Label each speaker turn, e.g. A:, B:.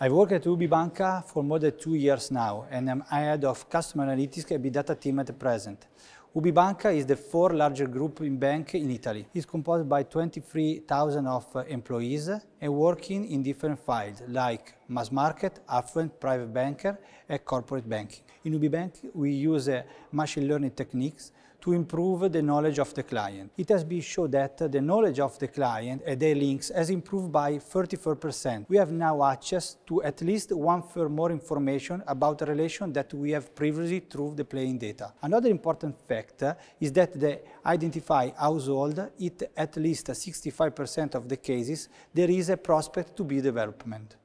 A: I've worked at UBI Banca for more than two years now, and I'm head of customer analytics and big data team at present. UBI Banca is the fourth largest group in bank in Italy. It's composed by 23,000 of employees and working in different fields like mass market, affluent, private banker, and corporate banking. In UbiBank, we use uh, machine learning techniques to improve the knowledge of the client. It has been shown that the knowledge of the client and their links has improved by 34%. We have now access to at least one third more information about the relation that we have previously through the playing data. Another important fact uh, is that the identify household, it at least 65% of the cases, there is a prospect to be development.